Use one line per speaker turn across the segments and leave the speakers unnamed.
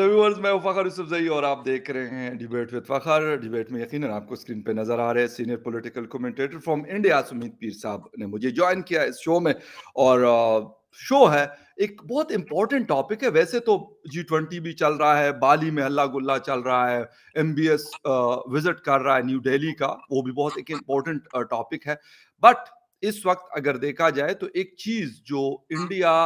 मैं फ़खर यूसुफजई और आप देख रहे हैं डिबेट विद फ़खर डिबेट में यकीनन आपको स्क्रीन पे नज़र आ रहे हैं senior political commentator from India Sumit Peer साहब ने मुझे ज्वाइन किया इस शो में और शो है एक बहुत इंपॉर्टेंट टॉपिक है वैसे तो जी ट्वेंटी भी चल रहा है बाली में हल्ला गुल्ला चल रहा है एम बी एस विजिट कर रहा है न्यू डेली का वो भी बहुत एक इम्पोर्टेंट टॉपिक है बट इस वक्त अगर देखा जाए तो एक चीज़ जो इंडिया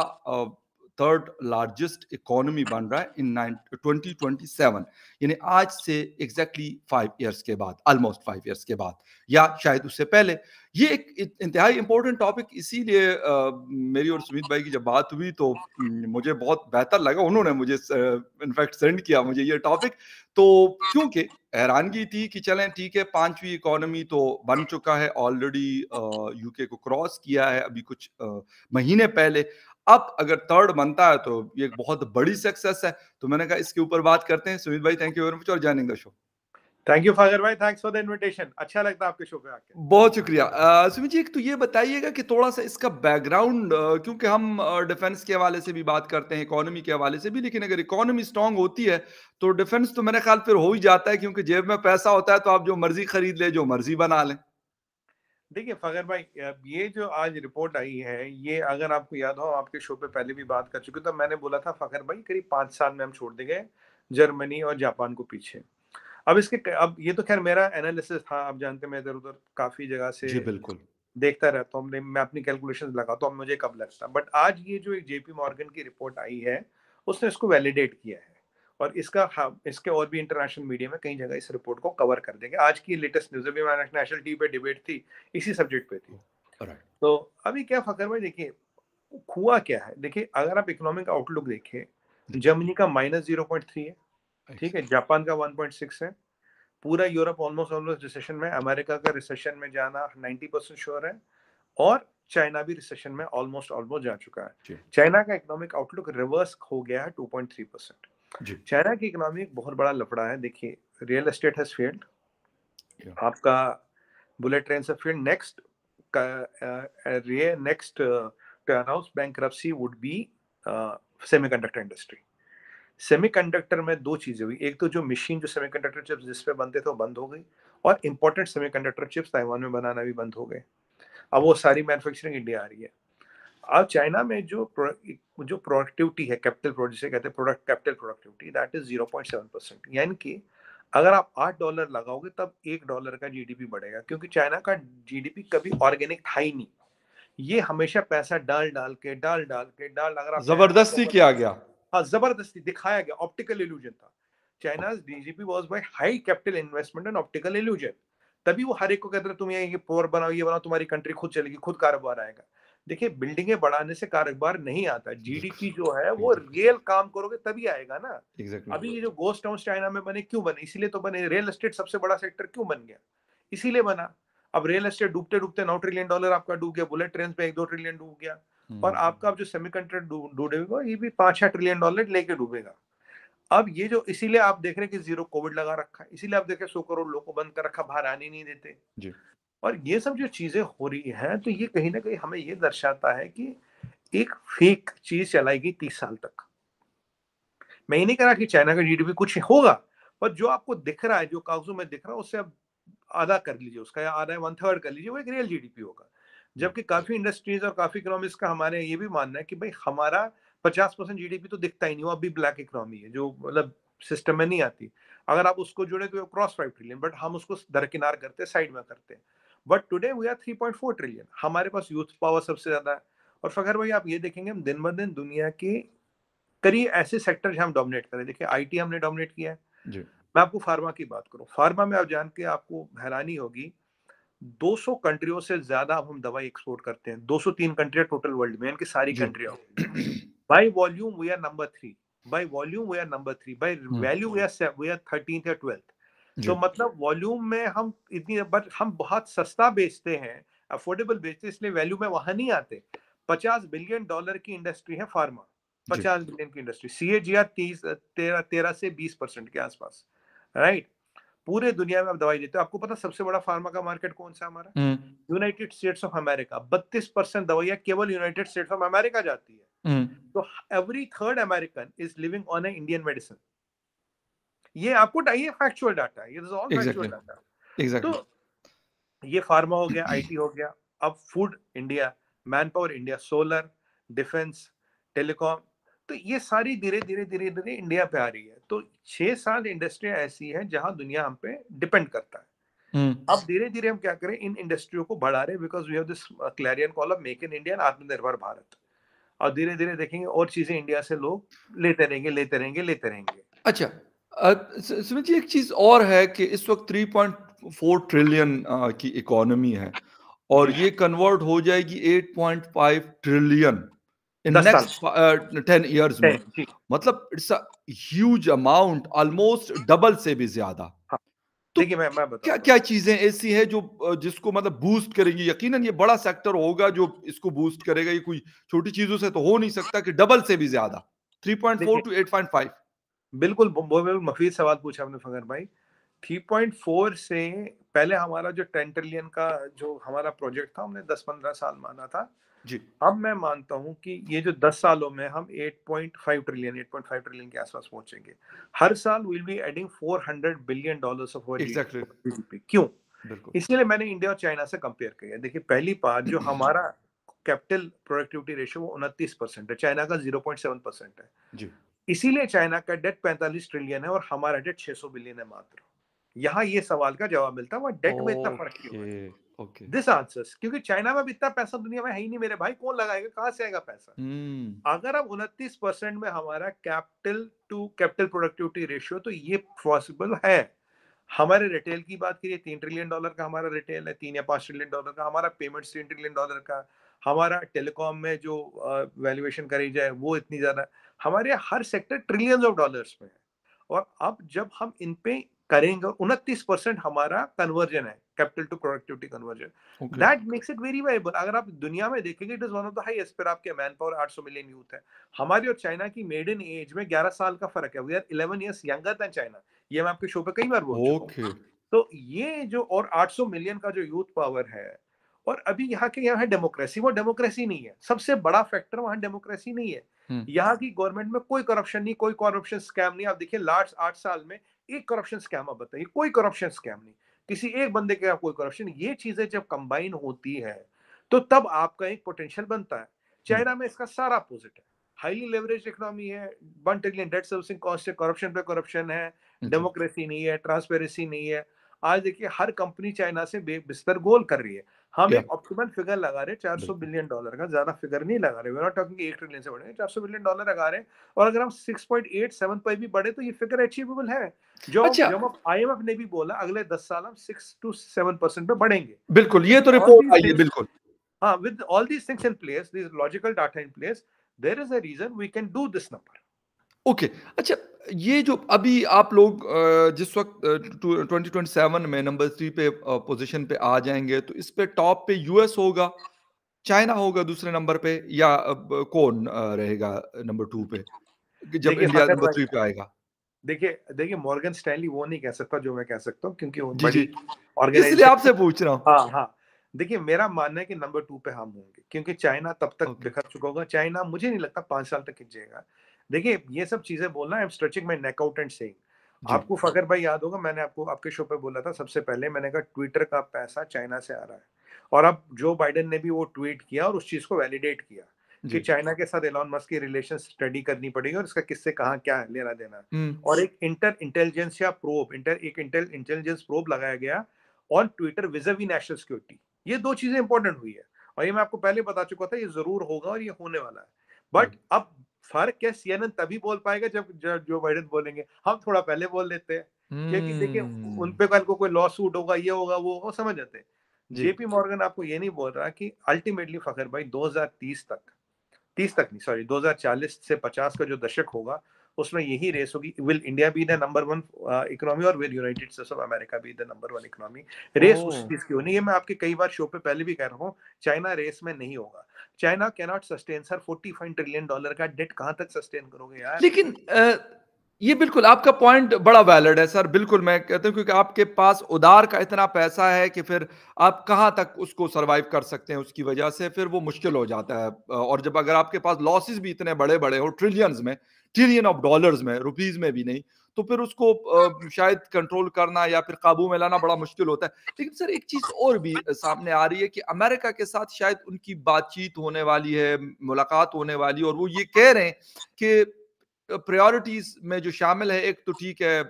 थर्ड लार्जेस्ट इकोनॉमी बन रहा है इन 2027 यानी आज से एग्जैक्टली फाइव ईयर्स के बाद ऑलमोस्ट फाइव ईयर्स के बाद या शायद उससे पहले ये एक इंतहाई इंपॉर्टेंट टॉपिक इसीलिए मेरी और सुमित भाई की जब बात हुई तो हम्म, मुझे बहुत बेहतर लगा उन्होंने मुझे इनफैक्ट सेंड किया मुझे ये टॉपिक तो क्योंकि हैरानगी थी कि चलें ठीक है पांचवी इकोनॉमी तो बन चुका है ऑलरेडी यूके को क्रॉस किया है अभी कुछ आ, महीने पहले अब अगर थर्ड बनता है तो ये बहुत बड़ी सक्सेस है तो मैंने कहा इसके ऊपर बात करते हैं सुमित भाई थैंक यू वेरी मच और joining the show thank you Fakhar भाई थैंक्स फॉर द इनविटेशन अच्छा लगता है आपके शो पे आके बहुत शुक्रिया सुमित जी एक तो ये बताइएगा कि थोड़ा सा इसका बैकग्राउंड क्योंकि हम डिफेंस के हवाले से भी बात करते हैं इकोनॉमी के हवाले से भी लेकिन अगर इकोनॉमी स्ट्रांग होती है तो डिफेंस तो मेरे ख्याल फिर हो ही जाता है क्योंकि जेब में पैसा होता है तो आप जो मर्जी खरीद ले जो मर्जी बना लें
देखिए फखर भाई ये जो आज रिपोर्ट आई है ये अगर आपको याद हो आपके शो पे पहले भी बात कर चुके तो मैंने बोला था फखर भाई करीब पांच साल में हम छोड़ दे गए जर्मनी और जापान को पीछे अब इसके अब ये तो खैर मेरा एनालिसिस था आप जानते मैं इधर उधर काफी जगह से जी बिल्कुल देखता रहता हूँ मैं अपनी कैलकुलेशन लगाता हूँ मुझे कब लगता बट आज ये जो एक जेपी मॉर्गन की रिपोर्ट आई है उसने इसको वैलिडेट किया है और इसका हाँ, इसके और भी इंटरनेशनल मीडिया में कई जगह इस रिपोर्ट को कवर कर देंगे आज की लेटेस्ट न्यूज अभी नेशनल टीवी पे डिबेट थी इसी सब्जेक्ट पे थी right. तो अभी क्या फकर भाई देखिए हुआ क्या है देखिए अगर आप इकोनॉमिक आउटलुक देखिए जर्मनी का माइनस जीरो पॉइंट थ्री है ठीक है जापान का वन पॉइंट सिक्स है पूरा यूरोप ऑलमोस्ट ऑलमोस्ट रिसेशन में अमेरिका का रिसेशन में जाना नाइन्टी परसेंट श्योर है और चाइना भी रिसेशन में ऑलमोस्ट ऑलमोस्ट जा चुका है चाइना का इकोनॉमिक आउटलुक रिवर्स हो गया है two point three percent China की इकोनॉमी एक बहुत बड़ा लफड़ा है देखिए रियल एस्टेट हैज फेल्ड आपका बुलेट ट्रेन से failed next next to announce bank would be semiconductor industry semiconductor में दो चीजें हुई एक तो जो मशीन जो सेमीकंडक्टर चिप्स जिसपे बनते थे वो बंद हो गई और इम्पोर्टेंट सेमीकंडक्टर चिप्स ताइवान में बनाना भी बंद हो गए अब वो सारी मैन्युफैक्चरिंग इंडिया आ रही है अब चाइना में जो जो प्रोडक्टिविटी है कैपिटल प्रोड्यूस कहते हैं product capital productivity that is zero point seven percent यानी कि अगर आप आठ डॉलर लगाओगे तब एक डॉलर का जीडीपी बढ़ेगा क्योंकि चाइना का जीडीपी कभी ऑर्गेनिक था ही नहीं ये हमेशा पैसा डाल डाल के डाल डाल के डाल अगर आप जबरदस्ती किया गया हाँ जबरदस्ती दिखाया गया ऑप्टिकल इल्यूजन था China GDP was by high capital investment and optical illusion तभी वो हर एक को कहते हैं तुम ये पोअर बनाओ ये बनाओ तुम्हारी कंट्री खुद चलेगी खुद कारोबार आएगा देखिए बिल्डिंगे बढ़ाने से कारोबार नहीं आता जीडीपी जो है वो रियल काम करोगे तभी आएगा ना exactly. अभी ये जो गोस्ट टाउन चाइना में बने क्यों बने इसीलिए तो बने रियल एस्टेट सबसे बड़ा सेक्टर क्यों बन गया इसीलिए बना अब रियल एस्टेट डूबते डूबते नौ ट्रिलियन डॉलर आपका डूब गया बुलेट ट्रेन पे एक दो ट्रिलियन डूब गया हम्म, और हम्म, आपका हम्म। अब जो सेमी कंडक्टर डूबेगा ये भी पांच छह ट्रिलियन डॉलर लेके डूबेगा अब ये जो इसीलिए आप देख रहे हैं कि जीरो कोविड लगा रखा है इसीलिए आप देख रहे सौ करोड़ लोगों को बंद कर रखा बाहर आने नहीं देते और ये सब जो चीज़ें हो रही हैं तो ये कहीं ना कहीं हमें ये दर्शाता है कि एक फेक चीज़ चलाएगी तीस साल तक मैं ये नहीं कह रहा कि चाइना का जीडीपी कुछ होगा पर जो आपको दिख रहा है जो कागजों में दिख रहा है उससे आप आधा कर लीजिए उसका या आधा वन थर्ड कर लीजिए वो एक रियल जीडीपी होगा जबकि काफ़ी इंडस्ट्रीज और काफ़ी इकोनॉमिक्स का हमारे ये भी मानना है कि भाई हमारा पचास परसेंट जी तो दिखता ही नहीं वो अभी ब्लैक इकोनॉमी है जो मतलब सिस्टम में नहीं आती अगर आप उसको जुड़े तो क्रॉस फाइव ट्रिलियन बट हम उसको दरकिनार करते साइड में करते हैं but today we are four trillion हमारे पास यूथ पावर सबसे ज्यादा है और फखर भाई आप ये देखेंगे हम दिन ब दिन दुनिया के करीब ऐसे सेक्टर हम डोमिनेट करें देखिए टी हमने डोमिनेट किया है जी मैं आपको फार्मा की बात करूँ फार्मा में आप जान के आपको हैरानी होगी 200 कंट्रियों से ज्यादा हम दवाई एक्सपोर्ट करते हैं 203 कंट्रिया टोटल वर्ल्ड में यानी कि सारी कंट्रिया by volume we are number three by volume we are number three by value we are we are या ट्वेल्थ तो मतलब वॉल्यूम में हम इतनी बट हम बहुत सस्ता बेचते हैं अफोर्डेबल बेचते हैं इसलिए वैल्यू में वहां नहीं आते पचास बिलियन डॉलर की इंडस्ट्री है फार्मा पचास बिलियन की industry C A G R तीस तेरह तेरह से बीस परसेंट के आसपास राइट पूरे दुनिया में आप दवाई देते हो आपको पता सबसे बड़ा फार्मा का मार्केट कौन सा हमारा यूनाइटेड स्टेट्स ऑफ अमेरिका बत्तीस परसेंट दवाइयां केवल यूनाइटेड स्टेट्स ऑफ अमेरिका जाती है तो every third American is living on a Indian medicine ये आपको ये फैक्चुअल डाटा है ये ऑल फैक्चुअल डाटा exactly. तो ये फार्मा हो गया आईटी हो गया अब food India manpower India solar defence telecom तो ये सारी धीरे धीरे धीरे धीरे इंडिया पे आ रही है तो छह साल इंडस्ट्री ऐसी है जहां दुनिया हम पे डिपेंड करता है हम्म। अब धीरे धीरे हम क्या करें इन इंडस्ट्रियों को बढ़ा रहे because we have this clarion call of make in India Aatmanirbhar Bharat और धीरे धीरे देखेंगे और चीजें इंडिया से लोग लेते रहेंगे लेते रहेंगे लेते रहेंगे
अच्छा सुमित जी एक चीज और है कि इस वक्त 3.4 ट्रिलियन की इकोनॉमी है और ये कन्वर्ट हो जाएगी 8.5 trillion in next ten years में मतलब it's a huge amount almost double से भी ज्यादा हाँ। तो मैं, मैं क्या क्या चीजें ऐसी हैं जो जिसको मतलब बूस्ट करेंगी यकीनन ये बड़ा सेक्टर होगा जो इसको बूस्ट करेगा ये कोई छोटी चीजों से तो हो नहीं सकता कि डबल से भी ज्यादा three point four to eight point five बिल्कुल
मफीद सवाल पूछा आपने फगर भाई 3.4 से पहले हमारा जो टेन ट्रिलियन का जो हमारा प्रोजेक्ट था हमने 10-15 साल माना था जी अब मैं मानता हूं कि ये जो 10 सालों में हम 8.5 ट्रिलियन 8.5 ट्रिलियन के आसपास पहुंचेंगे हर साल will be adding 400 billion dollars of GDP क्यों इसलिए मैंने इंडिया और चाइना से कंपेयर किया देखिए पहली बात जो हमारा कैपिटल प्रोडक्टिविटी रेशियो वो उनतीस परसेंट है चाइना का जीरो पॉइंट सेवन परसेंट है इसीलिए चाइना का डेट पैंतालीस ट्रिलियन है और हमारा डेट 600 बिलियन है मात्र यहाँ ये सवाल का जवाब मिलता है डेट में इतना फर्क
क्यों
दिस आंसर्स क्योंकि चाइना में इतना पैसा दुनिया में है ही नहीं मेरे भाई कौन लगाएगा कहाँ से आएगा पैसा
hmm.
अगर अब उनतीस परसेंट में हमारा capital to capital productivity ratio तो ये पॉसिबल है हमारे रिटेल की बात करिए तीन ट्रिलियन डॉलर का हमारा रिटेल है तीन या पांच ट्रिलियन डॉलर का हमारा पेमेंट तीन ट्रिलियन डॉलर का हमारा टेलीकॉम में जो वैल्यूएशन करी जाए वो इतनी ज़्यादा हमारे हर सेक्टर ट्रिलियंस ऑफ डॉलर्स में है और अब जब हम इन पे करेंगे उनतीस परसेंट हमारा कन्वर्जन है capital to productivity conversion that makes it very viable अगर आप दुनिया में देखेंगे it is one of the highest पर आपके मैन पावर आठ सौ मिलियन यूथ है हमारे और चाइना की मेड इन एज में ग्यारह साल का फर्क है we are eleven years younger than China ये मैं आपके शो पे कई बार बोल okay. तो ये जो और 800 मिलियन का जो यूथ पावर है और अभी यहाँ के यहाँ है डेमोक्रेसी वो डेमोक्रेसी नहीं है सबसे बड़ा फैक्टर वहां डेमोक्रेसी नहीं है हम्म। यहाँ की गवर्नमेंट में कोई करप्शन नहीं कोई करप्शन स्कैम नहीं आप देखिए लास्ट आठ साल में एक करप्शन स्कैम आप बताइए कोई करप्शन स्कैम नहीं किसी एक बंदे के कोई करप्शन ये चीजें जब कंबाइन होती है तो तब आपका एक पोटेंशियल बनता है हम्म। चाइना में इसका सारा अपोजिट है हाईली लेवरेज इकोनॉमी है one trillion debt servicing cost है करप्शन पे करप्शन है डेमोक्रेसी अच्छा। नहीं है ट्रांसपेरेंसी नहीं है आज देखिए हर कंपनी चाइना से बिस्तर गोल कर रही है हम एक ऑप्टिमल फिगर लगा रहे चार सौ बिलियन डॉलर का ज्यादा फिगर नहीं लगा रहे नॉट टॉकिंग एक ट्रिलियन से बढ़े चार सौ बिलियन डॉलर लगा रहे हैं और अगर हम सिक्स पॉइंट एट सेवन पर भी बढ़े तो ये फिगर अचीवेबल है जो अच्छा। जो एफ ने भी बोला अगले दस साल हम सिक्स टू सेवन परसेंट पे बढ़ेंगे बिल्कुल ये तो रिपोर्ट आई है बिल्कुल हाँ with all these things in place this logical data in place there is a reason we can do this number
okay अच्छा ये जो अभी आप लोग जिस वक्त 2027 सेवन में नंबर थ्री पे पोजीशन पे आ जाएंगे तो इस पे टॉप पे यूएस होगा चाइना होगा दूसरे नंबर पे या कौन रहेगा नंबर टू पे
जब इंडिया नंबर थ्री पे आएगा देखिए देखिए मॉर्गन स्टैनली वो नहीं कह सकता जो मैं कह सकता हूँ क्योंकि इसलिए आपसे पूछ रहा हूँ हाँ हाँ देखिए मेरा मानना है कि नंबर टू पे हम होंगे क्योंकि चाइना तब तक बिखर चुका होगा चाइना मुझे नहीं लगता पांच साल तक खिंचेगा देखिए ये सब चीजें बोलना I am stretching my neck out and saying आपको फकर भाई याद होगा मैंने आपको आपके शो पे बोला था सबसे पहले मैंने कहा ट्विटर का पैसा चाइना से आ रहा है और अब जो बाइडेन ने भी वो ट्वीट किया और उस चीज को वैलिडेट किया कि चाइना के साथ एलॉन मस्क की रिलेशन स्टडी करनी पड़ेगी और इसका किससे कहा क्या लेना देना हम्म। और एक इंटर इंटेलिजेंस या प्रोब इंटर एक इंटर इंटेलिजेंस प्रोब लगाया गया on Twitter vis-a-vis national security ये दो चीजें इंपॉर्टेंट हुई है और ये मैं आपको पहले बता चुका था ये जरूर होगा और ये होने वाला है बट हम्म। अब फर्क क्या सीएनएन तभी बोल पाएगा जब जो बाइडन बोलेंगे हम थोड़ा पहले बोल लेते हैं hmm. क्योंकि देखिए हम्म। उन कल को कोई लॉ सूट होगा ये होगा वो होगा समझ जाते जेपी मॉर्गन आपको ये नहीं बोल रहा कि अल्टीमेटली फखर भाई 2030 तक 30 तक नहीं सॉरी 2040 से 50 का जो दशक होगा उसमें यही रेस होगी will India be the number one economy और will United States of America be the number one economy race उस चीज की होनी है मैं आपके कई बार शो पे पहले भी कह रहा हूँ चाइना रेस में नहीं होगा China not sustain sir 45 trillion dollar का डेट कहां तक सस्टेन करोगे यार लेकिन
आ, ये बिल्कुल आपका पॉइंट बड़ा वैलिड है सर बिल्कुल मैं कहता हूँ क्योंकि आपके पास उधार का इतना पैसा है कि फिर आप कहाँ तक उसको सरवाइव कर सकते हैं उसकी वजह से फिर वो मुश्किल हो जाता है और जब अगर आपके पास लॉसेस भी इतने बड़े बड़े हो ट्रिलियंस में ट्रिलियन ऑफ डॉलर्स में रुपीज में भी नहीं तो फिर उसको शायद कंट्रोल करना या फिर काबू में लाना बड़ा मुश्किल होता है लेकिन सर एक चीज और भी सामने आ रही है कि अमेरिका के साथ शायद उनकी बातचीत होने वाली है मुलाकात होने वाली और वो ये कह रहे हैं कि प्रायोरिटीज में जो शामिल है एक तो ठीक है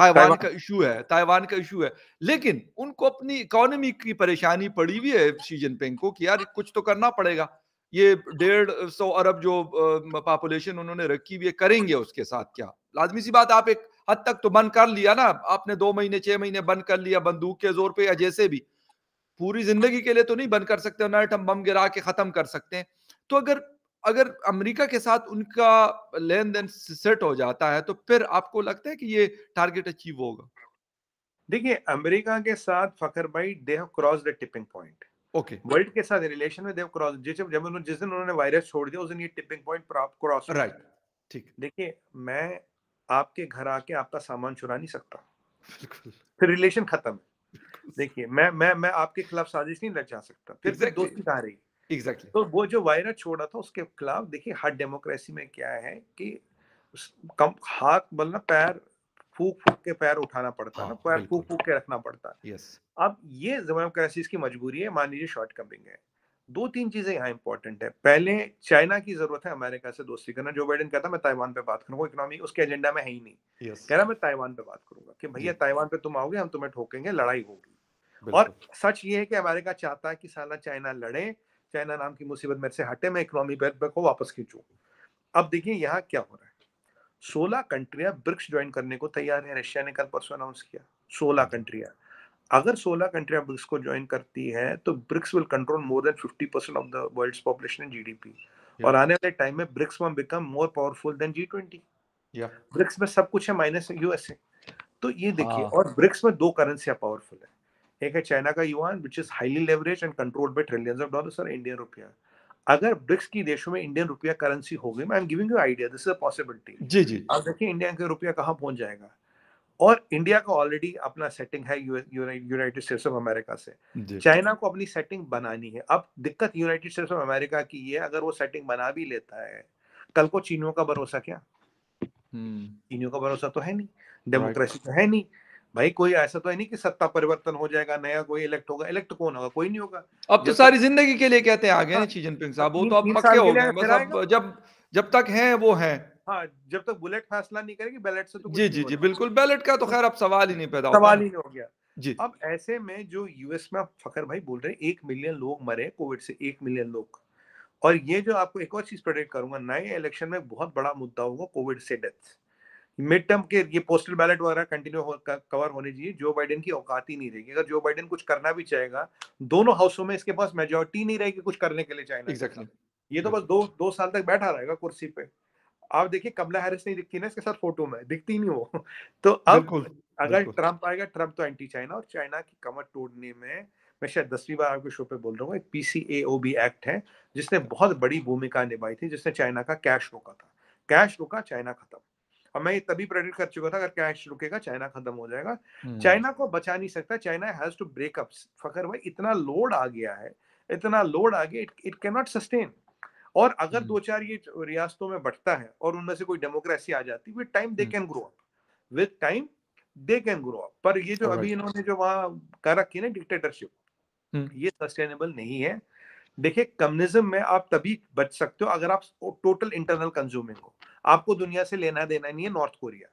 ताइवान का इशू है ताइवान का इशू है लेकिन उनको अपनी इकोनॉमी की परेशानी पड़ी हुई है शी जिनपिंग को कि यार कुछ तो करना पड़ेगा ये डेढ़ सौ अरब जो पॉपुलेशन उन्होंने रखी हुई है करेंगे उसके साथ क्या लाजमी सी बात आप एक हद तक तो बंद कर लिया ना आपने दो महीने छह महीने बंद कर लिया बंदूक के जोर पे या जैसे भी पूरी जिंदगी के लिए तो नहीं बंद कर सकते ना हम बम गिरा के खत्म कर सकते हैं तो अगर अगर अमेरिका के साथ उनका लेन देन सेट हो जाता है तो फिर आपको लगता है कि ये टारगेट अचीव होगा देखिए अमेरिका के साथ
फकर भाई they have cross the tipping point okay world के साथ रिलेशन में देव क्रॉस जिस जब जिस दिन उन्होंने वायरस छोड़ दिया उस दिन ये टिपिंग पॉइंट क्रॉस राइट ठीक देखिए मैं आपके घर आके आपका सामान चुरा नहीं सकता फिर रिलेशन खत्म है देखिए मैं मैं मैं आपके खिलाफ साजिश नहीं रचा सकता फिर exactly. दोस्ती कहा रही exactly. तो वो जो वायरस छोड़ा था उसके खिलाफ देखिए हर डेमोक्रेसी में क्या है कि कम हाथ बोलना पैर फूक फूक के पैर उठाना पड़ता है हाँ, पैर फूक फूक के रखना पड़ता है अब ये क्राइसिस की मजबूरी है मान लीजिए शॉर्ट कमिंग है दो तीन चीजें यहाँ इंपॉर्टेंट है पहले चाइना की जरूरत है अमेरिका से दोस्ती करना जो बाइडन कहता मैं ताइवान पे बात करूंगा इकोनॉमी उसके एजेंडा में है ही नहीं yes. कह रहा मैं ताइवान पे बात करूंगा कि भैया ताइवान पे तुम आओगे हम तुम्हें ठोकेंगे लड़ाई होगी और सच ये है कि अमेरिका चाहता है कि सारा चाइना लड़े चाइना नाम की मुसीबत मेरे से हटे मैं इकोनॉमी को वापस खींचू अब देखिए यहाँ क्या हो रहा है सोलह कंट्रियां ब्रिक्स ज्वाइन करने को तैयार है रशिया ने कल परसों अनाउंस किया सोलह हम्म। कंट्रियां अगर सोलह कंट्रियां ब्रिक्स को ज्वाइन करती है तो BRICS will control more than fifty percent of the world population and GDP और आने वाले टाइम में BRICS one become more powerful than G twenty BRICS में सब कुछ है माइनस यूएसए तो ये देखिए हाँ। और ब्रिक्स में दो करेंसियां पावरफुल है एक है चाइना का yuan which is highly leverage and controlled by trillions of dollars और इंडियन रुपया अगर ब्रिक्स की देशों में इंडियन रुपया करेंसी हो गई मैं I am giving you idea this is a possibility जी जी आप देखिए इंडिया का रुपया कहाँ पहुंच जाएगा और इंडिया का ऑलरेडी अपना सेटिंग है यूनाइटेड स्टेट्स ऑफ अमेरिका से चाइना को अपनी सेटिंग बनानी है अब दिक्कत यूनाइटेड स्टेट्स ऑफ अमेरिका की है अगर वो सेटिंग बना भी लेता है कल को चीनियों का भरोसा क्या
हम्म।
चीनियों का भरोसा तो है नहीं डेमोक्रेसी तो है नहीं भाई कोई ऐसा तो है नहीं कि सत्ता परिवर्तन हो जाएगा नया कोई इलेक्ट होगा इलेक्ट कौन होगा कोई नहीं होगा
अब तो सारी जिंदगी के लिए कहते हैं आ गए हाँ, चीजन पिंग साहब वो तो अब पक्के हो गए जब जब तक हैं वो हैं
हाँ जब तक बुलेट फैसला नहीं करेगी बैलेट से तो जी
जी जी बिल्कुल बैलेट का तो खैर अब सवाल ही नहीं पैदा सवाल ही नहीं हो गया जी अब
ऐसे में जो यूएस में आप फकर भाई बोल रहे हैं एक मिलियन लोग मरे कोविड से एक मिलियन लोग और ये जो आपको एक और चीज प्रोडिक्ट करूंगा नए इलेक्शन में बहुत बड़ा मुद्दा होगा कोविड से डेथ मिड टर्म के ये पोस्टल बैलेट वगैरह कंटिन्यू हो, कवर होने चाहिए जो बाइडेन की औकात ही नहीं रहेगी अगर जो बाइडेन कुछ करना भी चाहेगा दोनों हाउसों में इसके पास मेजोरिटी नहीं रहेगी कुछ करने के लिए चाइना exactly. ये तो बस दो दो साल तक बैठा रहेगा कुर्सी पे आप देखिए कमला हैरिस नहीं दिखती ना इसके साथ फोटो में दिखती नहीं वो तो अब अगर ट्रंप आएगा ट्रंप तो एंटी चाइना और चाइना की कमर तोड़ने में मैं शायद दसवीं बार आपके शो पे बोल रहा हूँ एक पीसीएओबी एक्ट है जिसने बहुत बड़ी भूमिका निभाई थी जिसने चाइना का कैश रोका था कैश रोका चाइना खत्म और मैं तभी प्रेडिक्ट कर चुका था अगर कैश रुकेगा चाइना खत्म हो जाएगा चाइना हम्म। को बचा नहीं सकता China has to break up Fakhar भाई इतना लोड आ गया है इतना लोड आ गया इट कैन नॉट सस्टेन और अगर हम्म। दो चार ये रियासतों में बढ़ता है और उनमें से कोई डेमोक्रेसी आ जाती with time they can grow up with time they can grow up पर ये जो अभी इन्होंने जो वहां कर रखी ना डिक्टेटरशिप हम्म। ये सस्टेनेबल नहीं है देखिए कम्युनिज्म में आप तभी बच सकते हो अगर आप टोटल इंटरनल कंज्यूमिंग हो आपको दुनिया से लेना देना नहीं है नॉर्थ कोरिया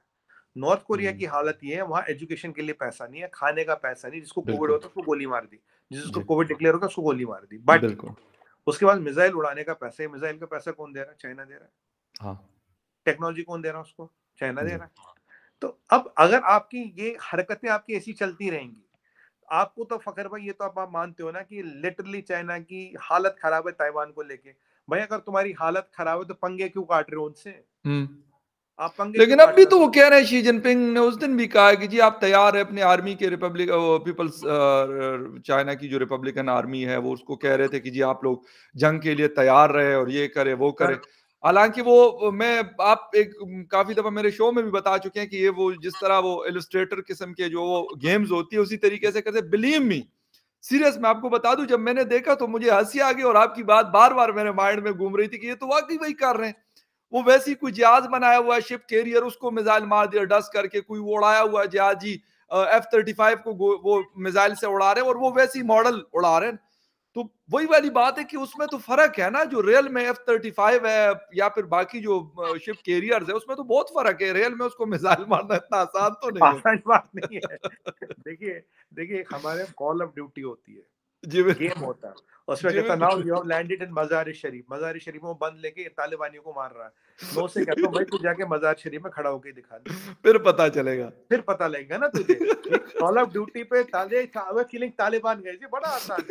नॉर्थ कोरिया की हम्म। हालत ये है वहाँ एजुकेशन के लिए पैसा नहीं है खाने का पैसा नहीं जिसको कोविड होता उसको गोली मार दी जिसको कोविड डिक्लेयर होगा उसको गोली मार दी बट उसके बाद मिसाइल उड़ाने का पैसा है मिसाइल का पैसा कौन दे रहा है चाइना दे रहा है टेक्नोलॉजी हाँ। कौन दे रहा है उसको चाइना दे रहा है तो अब अगर आपकी ये हरकतें आपकी ऐसी चलती रहेंगी आपको तो फकर भाई ये तो आप मानते हो ना कि लिटरली चाइना की हालत खराब है ताइवान को लेके भाई अगर तुम्हारी हालत खराब है तो पंगे क्यों काट रहे हो उनसे हम्म। आप पंगे लेकिन अब भी
तो वो कह रहे हैं शी जिनपिंग ने उस दिन भी कहा कि जी आप तैयार है अपने आर्मी के रिपब्लिक पीपल्स चाइना की जो रिपब्लिकन आर्मी है वो उसको कह रहे थे कि जी आप लोग जंग के लिए तैयार रहे और ये करे वो करे हाँ। हालांकि वो मैं आप एक काफी दफा मेरे शो में भी बता चुके हैं कि ये वो जिस तरह वो इलिस्ट्रेटर किस्म के जो वो गेम्स होती है उसी तरीके से करते बिलीव मी सीरियस मैं आपको बता दूं जब मैंने देखा तो मुझे हंसी आ गई और आपकी बात बार बार मेरे माइंड में घूम रही थी कि ये तो वाकई वही कर रहे हैं वो वैसी कोई जहाज बनाया हुआ है शिप कैरियर उसको मिसाइल मार दिया डस्ट करके कोई उड़ाया हुआ जहाज ही एफ थर्टी फाइव को वो मिसाइल से उड़ा रहे हैं और वो वैसी मॉडल उड़ा रहे हैं तो वही वाली बात है कि उसमें तो फर्क है ना जो रियल में एफ थर्टी फाइव है या फिर बाकी जो शिप कैरियर्स है उसमें तो बहुत फर्क है रियल में उसको मिसाइल मारना इतना आसान तो नहीं आसान बात नहीं है देखिए देखिए हमारे
कॉल ऑफ ड्यूटी होती है जी गेम होता है उसमें कहता now you have landed in Mazar Sharif मजार शरीफ में बंद लेके तालिबानियों को मार रहा है कहता हूँ भाई तू जाके मजार शरीफ में खड़ा होके दिखा दे
फिर पता चलेगा
फिर पता लगेगा ना तुझे कॉल ऑफ ड्यूटी पे ताले किलिंग तालिबान गए जी बड़ा आसान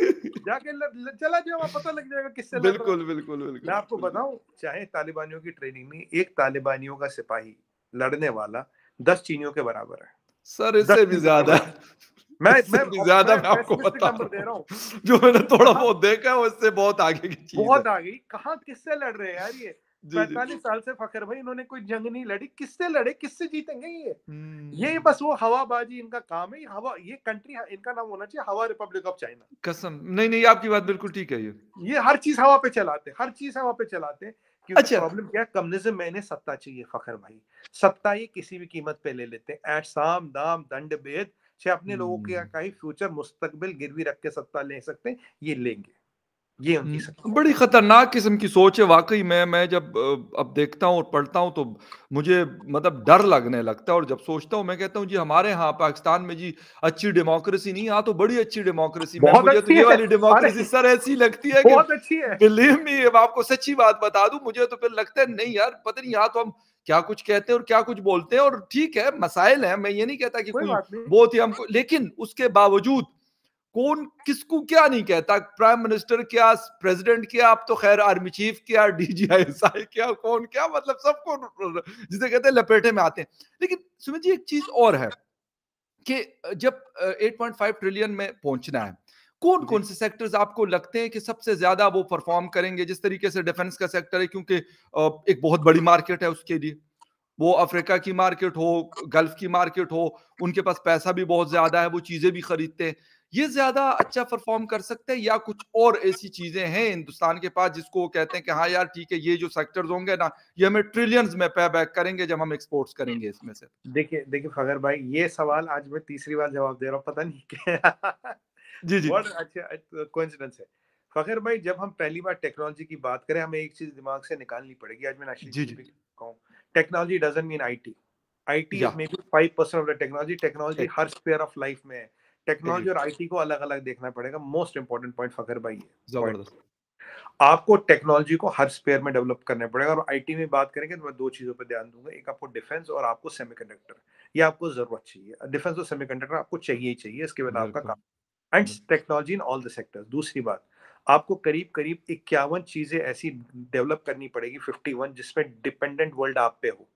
जाके चला जाओ पता लग जाएगा किससे बिल्कुल बिल्कुल बिल्कुल मैं आपको बताऊं चाहे तालिबानियों की ट्रेनिंग में एक तालिबानियों का सिपाही लड़ने वाला दस चीनियों के बराबर है सर इससे भी ज्यादा मैं मैं ज्यादा मैं आपको बता दे रहा हूँ जो मैंने थोड़ा बहुत
देखा है उससे बहुत आगे की चीज बहुत
आगे कहा किससे लड़ रहे हैं यार ये पैतालीस साल से फखर भाई इन्होंने कोई जंग नहीं लड़ी किससे लड़े किससे जीतेंगे ये ये हम्म। बस वो हवाबाजी इनका काम है हवा ये कंट्री इनका नाम होना चाहिए हवा रिपब्लिक ऑफ चाइना
कसम नहीं नहीं आपकी बात बिल्कुल ठीक है ये ये हर चीज हवा पे चलाते
हैं हर चीज हवा पे चलाते हैं अच्छा प्रॉब्लम क्या कम्युनिज्म में सत्ता चाहिए फखर भाई सत्ता ये किसी भी कीमत पे ले लेते हैं दाम दंड भेद चाहे अपने लोगों के का ही हम्म। फ्यूचर मुस्तकबिल गिरवी रख के सत्ता ले सकते हैं
ये लेंगे ये उनकी हम्म, बड़ी खतरनाक किस्म की सोच है वाकई मैं मैं जब अब देखता हूँ और पढ़ता हूँ तो मुझे मतलब डर लगने लगता है और जब सोचता हूँ मैं कहता हूँ जी हमारे यहाँ पाकिस्तान में जी अच्छी डेमोक्रेसी नहीं यहाँ तो बड़ी अच्छी डेमोक्रेसी मैं मुझे तो ये वाली डेमोक्रेसी सर ऐसी लगती है बहुत अच्छी है बिलीव मी आपको सच्ची बात बता दू मुझे तो फिर लगता है नहीं यार पता नहीं यहाँ तो हम क्या कुछ कहते हैं और क्या कुछ बोलते हैं और ठीक है मसाइल है मैं ये नहीं कहता कि बहुत ही हमको लेकिन उसके बावजूद कौन किसको क्या नहीं कहता प्राइम मिनिस्टर क्या प्रेसिडेंट क्या आप तो खैर आर्मी चीफ क्या डीजीआईएसआई क्या कौन क्या मतलब सबको जिसे कहते हैं लपेटे में आते हैं लेकिन सुमित जी एक चीज और है कि जब 8.5 ट्रिलियन में पहुंचना है कौन कौन से सेक्टर्स आपको लगते हैं कि सबसे ज्यादा वो परफॉर्म करेंगे जिस तरीके से डिफेंस का सेक्टर है क्योंकि एक बहुत बड़ी मार्केट है उसके लिए वो अफ्रीका की मार्केट हो गल्फ की मार्केट हो उनके पास पैसा भी बहुत ज्यादा है वो चीजें भी खरीदते हैं ये ज्यादा अच्छा परफॉर्म कर सकते हैं या कुछ और ऐसी चीजें हैं हिंदुस्तान के पास जिसको वो कहते हैं कि हाँ यार ठीक है ये जो सेक्टर्स होंगे ना ये हमें ट्रिलियंस में पे बैक करेंगे जब हम एक्सपोर्ट्स करेंगे इसमें से देखिए देखिए फगर भाई ये सवाल आज मैं तीसरी बार जवाब दे रहा हूँ पता नहीं
जी जी बहुत अच्छा कोइंसिडेंस है फखर भाई जब हम पहली बार टेक्नोलॉजी की बात करें हमें एक चीज दिमाग से निकालनी पड़ेगी आज मैं नाशी जी जी कहूं technology doesn't mean IT IT is maybe 5% of the technology technology हर स्पेयर ऑफ लाइफ में है टेक्नोलॉजी और आईटी को अलग अलग देखना पड़ेगा मोस्ट इंपॉर्टेंट पॉइंट फखर भाई है आपको टेक्नोलॉजी को हर स्पेयर में डेवलप करना पड़ेगा और आईटी में बात करेंगे तो मैं दो चीज़ों पर ध्यान दूंगा एक आपको डिफेंस और आपको सेमीकंडक्टर ये आपको जरूरत चाहिए डिफेंस और सेमीकंडक्टर आपको चाहिए ही चाहिए इसके बिना आपका काम and technology in all the sectors दूसरी बात आपको करीब करीब इक्यावन चीज़ें ऐसी डेवलप करनी पड़ेगी फिफ्टी वन जिसमें डिपेंडेंट वर्ल्ड आप पे हो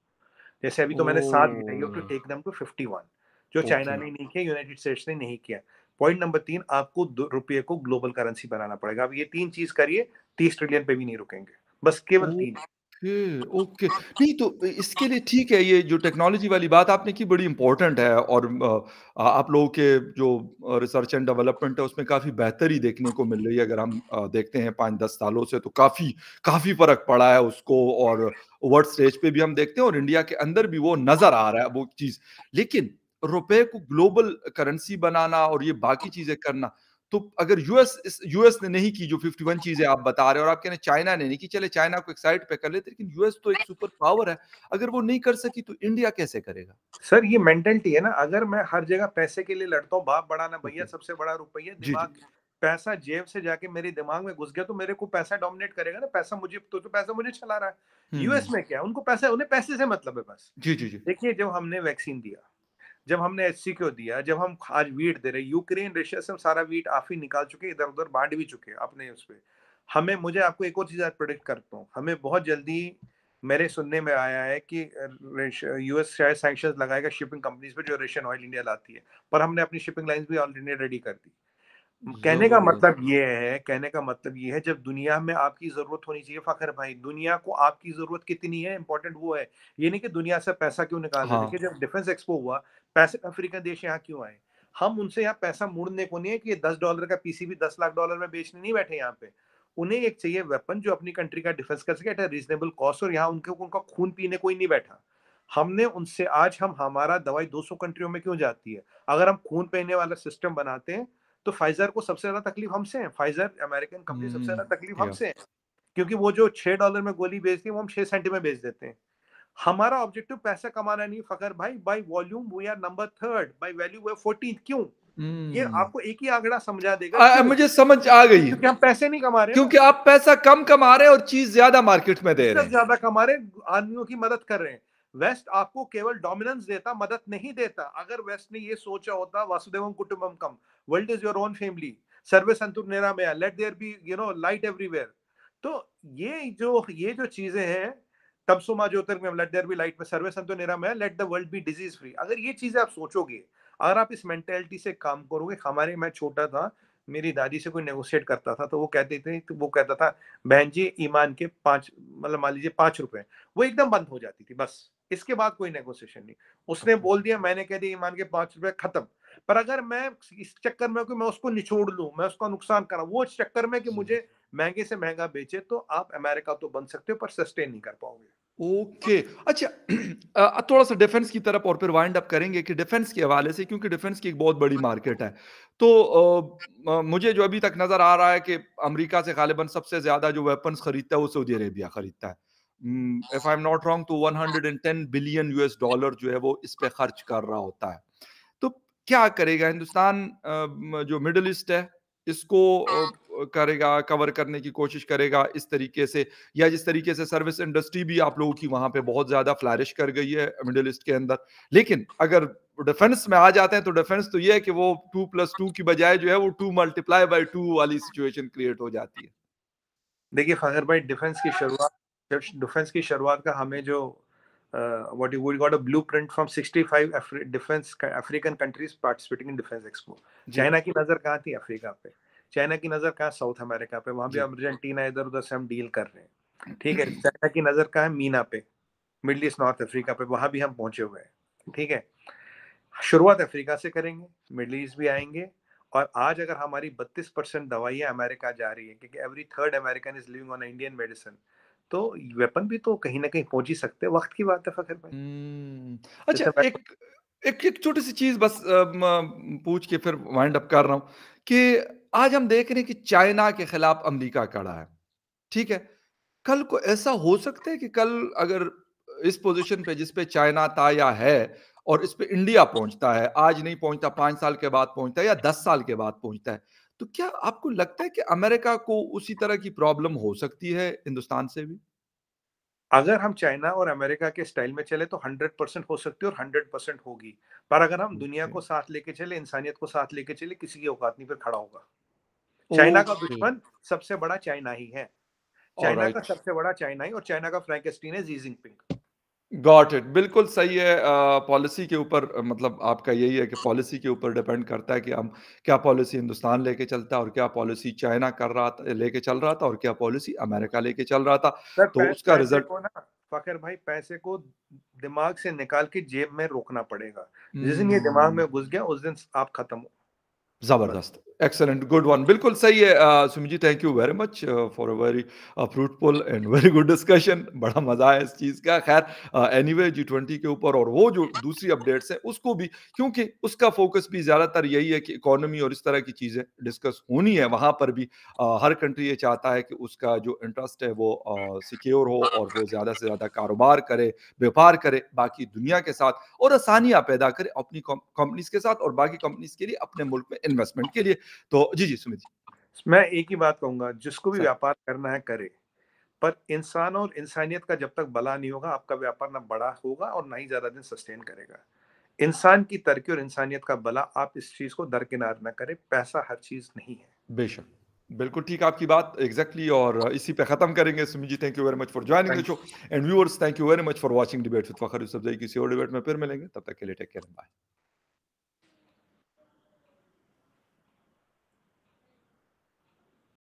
जैसे अभी तो मैंने सात to take them to fifty one जो चाइना ने नहीं किया यूनाइटेड स्टेट्स ने नहीं किया पॉइंट नंबर तीन आपको रुपये को ग्लोबल करेंसी बनाना पड़ेगा अब ये तीन चीज करिए तीस ट्रिलियन पे भी नहीं रुकेंगे
बस केवल तीन ओके ओके नहीं तो इसके लिए ठीक है ये जो टेक्नोलॉजी वाली बात आपने की बड़ी इंपॉर्टेंट है और आप लोगों के जो रिसर्च एंड डेवलपमेंट है उसमें काफ़ी बेहतरी देखने को मिल रही है अगर हम देखते हैं पाँच दस सालों से तो काफ़ी काफ़ी फर्क पड़ा है उसको और वर्ल्ड स्टेज पे भी हम देखते हैं और इंडिया के अंदर भी वो नज़र आ रहा है वो चीज़ लेकिन रुपए को ग्लोबल करेंसी बनाना और ये बाकी चीज़ें करना तो अगर यूएस यूएस ने नहीं की जो 51 चीजें आप बता रहे हो और आप कह रहे चाइना ने नहीं की चले चाइना को एक साइड पे कर लेते तो लेकिन यूएस तो एक सुपर पावर है अगर वो नहीं कर सकी तो इंडिया कैसे
करेगा सर ये मेंटेलिटी है ना अगर मैं हर जगह पैसे के लिए लड़ता हूँ बाप बड़ा ना भैया सबसे बड़ा रुपया दिमाग पैसा जेब से जाके मेरे दिमाग में घुस गया तो मेरे को पैसा डोमिनेट करेगा ना पैसा मुझे तो, तो पैसा मुझे चला रहा
है यूएस हम्म, हम्म। में
क्या उनको पैसा उन्हें पैसे से मतलब है बस जी जी जी देखिए जब हमने वैक्सीन दिया जब हमने एच सी को दिया जब हम आज वीट दे रहे यूक्रेन रशिया से हम सारा वीट आप ही निकाल चुके इधर उधर बांट भी चुके अपने उस पर हमें मुझे आपको एक और चीज़ प्रोडिक्ट करता हूँ हमें बहुत जल्दी मेरे सुनने में आया है कि यूएस शायद सैंक्शन लगाएगा शिपिंग कंपनीज पे जो रशियन ऑयल इंडिया लाती है पर हमने अपनी शिपिंग लाइन भी ऑलरेडी रेडी कर दी कहने का मतलब ये है कहने का मतलब ये है जब दुनिया में आपकी जरूरत होनी चाहिए फखर भाई दुनिया को आपकी जरूरत कितनी है इंपॉर्टेंट वो है ये नहीं कि दुनिया से पैसा क्यों निकाल हाँ। जब डिफेंस एक्सपो हुआ पैसे अफ्रीकन देश यहाँ क्यों आए हम उनसे यहाँ पैसा मुड़ने को नहीं है कि ये दस डॉलर का पीसी भी दस लाख डॉलर में बेचने नहीं बैठे यहाँ पे उन्हें एक चाहिए वेपन जो अपनी कंट्री का डिफेंस कर सके एट रीजनेबल कॉस्ट और यहाँ उनके उनका खून पीने कोई नहीं बैठा हमने उनसे आज हम हमारा दवाई 200 कंट्रियों में क्यों जाती है अगर हम खून पीने वाला सिस्टम बनाते हैं तो फाइजर को सबसे ज्यादा तकलीफ हमसे है फाइजर अमेरिकन कंपनी सबसे ज्यादा हम्म, तकलीफ हमसे है क्योंकि वो जो छह डॉलर में गोली बेचती है वो हम छह सेंट में बेच देते हैं हमारा ऑब्जेक्टिव पैसा कमाना नहीं फकर भाई बाई वॉल्यूम वो are number third by value वो फोर्टीन क्यों Hmm. ये हम्म। आपको एक ही आंकड़ा समझा देगा आ, मुझे
समझ आ गई क्योंकि हम
पैसे नहीं कमा रहे क्योंकि
आप पैसा कम कमा रहे हैं और चीज ज्यादा मार्केट में दे रहे हैं
ज्यादा कमा रहे आदमियों की मदद कर रहे हैं वेस्ट आपको केवल डोमिनेंस देता मदद नहीं देता अगर वेस्ट ने ये सोचा होता वासुदेव कुटुंबम कम world is your own family सर्वे संतुर नेरा let there be you know light everywhere तो ये जो ये जो चीजें हैं तब सुमा तक लेट देर बी लाइट में सर्वे संतो निरम है let the world be disease free अगर ये चीजें आप सोचोगे अगर आप इस मेंटेलिटी से काम करोगे हमारे मैं छोटा था मेरी दादी से कोई नेगोशिएट करता था तो वो कहते थे तो वो कहता था बहन जी ईमान के पाँच मतलब मान लीजिए पाँच रुपए वो एकदम बंद हो जाती थी बस इसके बाद कोई नेगोशिएशन नहीं उसने अच्छा। बोल दिया मैंने कह दिया ईमान के पांच रुपए खत्म पर अगर मैं इस चक्कर में कि मैं उसको निचोड़ लूँ मैं उसका नुकसान करा वो इस चक्कर में कि मुझे महंगे से महंगा बेचे तो आप अमेरिका तो बन सकते हो पर सस्टेन नहीं कर पाओगे
ओके अच्छा थोड़ा सा डिफेंस की तरफ और फिर वाइंड अप करेंगे कि डिफेंस के हवाले से क्योंकि डिफेंस की एक बहुत बड़ी मार्केट है तो आ, मुझे जो अभी तक नजर आ रहा है कि अमेरिका से खालिबन सबसे ज्यादा जो वेपन्स खरीदता है वो सऊदी अरेबिया खरीदता है if I am not wrong तो 110 बिलियन यूएस डॉलर जो है वो इस पे खर्च कर रहा होता है तो क्या करेगा हिंदुस्तान जो मिडल ईस्ट है इसको करेगा कवर करने की कोशिश करेगा इस तरीके से या जिस तरीके से सर्विस इंडस्ट्री भी आप लोगों की वहां पे बहुत ज्यादा फ्लारिश कर गई है मिडिल ईस्ट के अंदर लेकिन अगर डिफेंस में आ जाते हैं तो डिफेंस तो ये है कि वो टू प्लस टू की बजाय जो है वो टू मल्टीप्लाई बाई टू वाली सिचुएशन क्रिएट हो जाती है देखिए फखर भाई डिफेंस
की शुरुआत डिफेंस की शुरुआत का हमें जो what you would a a blueprint from 65 Afri- defense African countries participating in defense China की नजर कहाँ थी अफ्रीका पे चाइना की नजर कहाँ साउथ अमेरिका पे वहां भी अर्जेंटीना इधर उधर से हम डील कर रहे हैं ठीक है चाइना की नजर कहाँ मीना पे मिडल ईस्ट नॉर्थ अफ्रीका पे वहां भी हम पहुंचे हुए हैं ठीक है शुरुआत अफ्रीका से करेंगे मिडल ईस्ट भी आएंगे और आज अगर हमारी 32 परसेंट दवाइयाँ अमेरिका जा रही है क्योंकि every third American is living on Indian medicine
तो वेपन भी तो कहीं ना कहीं पहुंच ही सकते वक्त की बात है फखर भाई हम्म, अच्छा एक एक एक छोटी सी चीज बस पूछ के फिर वाइंड अप कर रहा हूँ कि आज हम देख रहे हैं कि चाइना के खिलाफ अमेरिका खड़ा है ठीक है कल को ऐसा हो सकता है कि कल अगर इस पोजीशन पे जिस पे चाइना था या है और इस पे इंडिया पहुंचता है आज नहीं पहुंचता पांच साल के बाद पहुंचता है या दस साल के बाद पहुंचता है तो क्या आपको लगता है कि अमेरिका को उसी तरह की प्रॉब्लम हो सकती है हिंदुस्तान से भी अगर हम चाइना और अमेरिका के स्टाइल में चले तो 100 परसेंट हो सकती है और
100 परसेंट होगी पर अगर हम दुनिया को साथ लेके चले इंसानियत को साथ लेके चले किसी की औकात नहीं फिर खड़ा होगा चाइना का दुश्मन सबसे बड़ा चाइना ही है चाइना का सबसे बड़ा चाइना ही और चाइना का फ्रैंकस्टीन है जी जिनपिंग
गॉट इट बिल्कुल सही है पॉलिसी uh, के ऊपर मतलब आपका यही है कि पॉलिसी के ऊपर डिपेंड करता है कि हम क्या पॉलिसी हिंदुस्तान लेके चलता है और क्या पॉलिसी चाइना कर रहा था लेके चल रहा था और क्या पॉलिसी अमेरिका लेके चल रहा था सर, तो उसका रिजल्ट
फकर भाई पैसे को दिमाग से निकाल के जेब में रोकना पड़ेगा जिस दिन ये दिमाग hmm. में घुस गया उस दिन आप खत्म हो
जबरदस्त एक्सलेंट गुड वन बिल्कुल सही है Sumit ji thank you very much for a very fruitful and very good discussion बड़ा मजा आया इस चीज का खैर एनीवे जी ट्वेंटी के ऊपर और वो जो दूसरी अपडेट्स हैं उसको भी क्योंकि उसका फोकस भी ज्यादातर यही है कि इकोनॉमी और इस तरह की चीजें डिस्कस होनी है वहां पर भी uh, हर कंट्री ये चाहता है कि उसका जो इंटरेस्ट है वो सिक्योर uh, हो और वो ज्यादा से ज्यादा कारोबार करे व्यापार करे बाकी दुनिया के साथ और आसानियां पैदा करे अपनी कंपनीज के साथ और बाकी कंपनीज के लिए अपने मुल्क में इन्वेस्टमेंट के लिए तो जी जी सुमित जी मैं एक ही बात कहूंगा जिसको भी व्यापार करना है करे पर
इंसान और इंसानियत का जब तक भला नहीं होगा आपका व्यापार ना बड़ा होगा और ना ही ज्यादा दिन सस्टेन करेगा
इंसान की तरक्की और इंसानियत का भला आप इस चीज को दरकिनार ना करें पैसा हर चीज नहीं है बेशक बिल्कुल ठीक आपकी बात एग्जैक्टली exactly, और इसी पे खत्म करेंगे Sumit ji thank you very much for joining the show and viewers thank you very much for watching debate with Fakhar Yusuf किसी और डिबेट में फिर मिलेंगे तब तक के लिए टेक केयर बाय